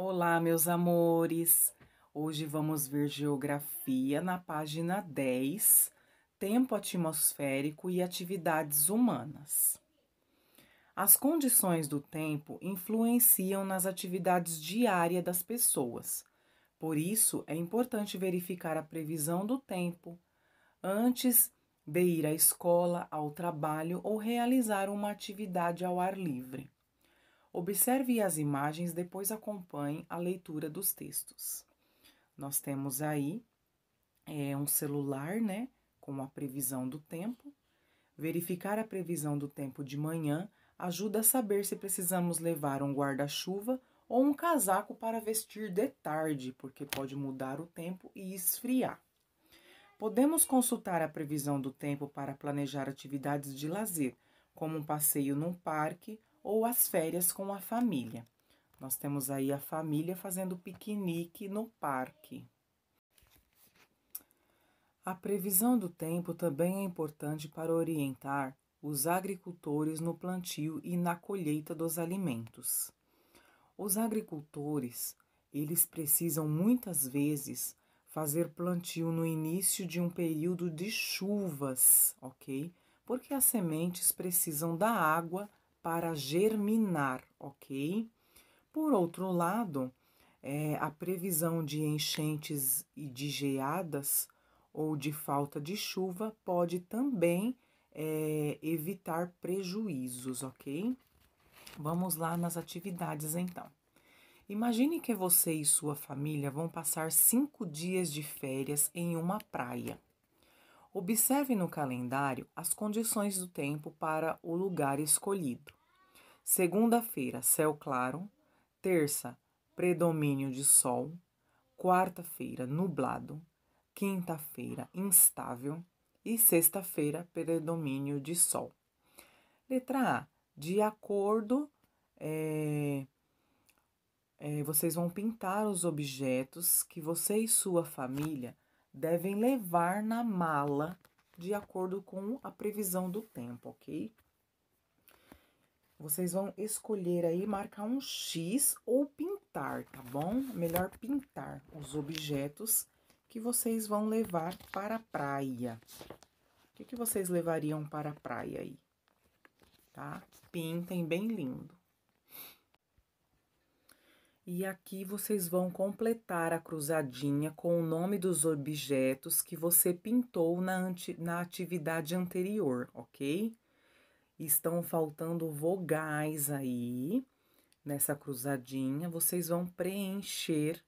Olá, meus amores! Hoje vamos ver geografia na página 10, tempo atmosférico e atividades humanas. As condições do tempo influenciam nas atividades diárias das pessoas. Por isso, é importante verificar a previsão do tempo antes de ir à escola, ao trabalho ou realizar uma atividade ao ar livre. Observe as imagens, depois acompanhe a leitura dos textos. Nós temos aí é, um celular, né, com a previsão do tempo. Verificar a previsão do tempo de manhã ajuda a saber se precisamos levar um guarda-chuva ou um casaco para vestir de tarde, porque pode mudar o tempo e esfriar. Podemos consultar a previsão do tempo para planejar atividades de lazer, como um passeio num parque ou as férias com a família. Nós temos aí a família fazendo piquenique no parque. A previsão do tempo também é importante para orientar os agricultores no plantio e na colheita dos alimentos. Os agricultores, eles precisam muitas vezes fazer plantio no início de um período de chuvas, ok? Porque as sementes precisam da água para germinar, ok? Por outro lado, é, a previsão de enchentes e de geadas ou de falta de chuva pode também é, evitar prejuízos, ok? Vamos lá nas atividades então. Imagine que você e sua família vão passar cinco dias de férias em uma praia. Observe no calendário as condições do tempo para o lugar escolhido. Segunda-feira, céu claro. Terça, predomínio de sol. Quarta-feira, nublado. Quinta-feira, instável. E sexta-feira, predomínio de sol. Letra A. De acordo, é, é, vocês vão pintar os objetos que você e sua família devem levar na mala de acordo com a previsão do tempo, ok? Vocês vão escolher aí, marcar um X ou pintar, tá bom? Melhor pintar os objetos que vocês vão levar para a praia. O que, que vocês levariam para a praia aí? Tá? Pintem bem lindo. E aqui vocês vão completar a cruzadinha com o nome dos objetos que você pintou na, na atividade anterior, ok? Estão faltando vogais aí nessa cruzadinha. Vocês vão preencher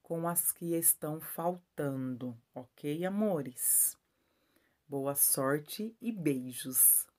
com as que estão faltando, ok, amores? Boa sorte e beijos!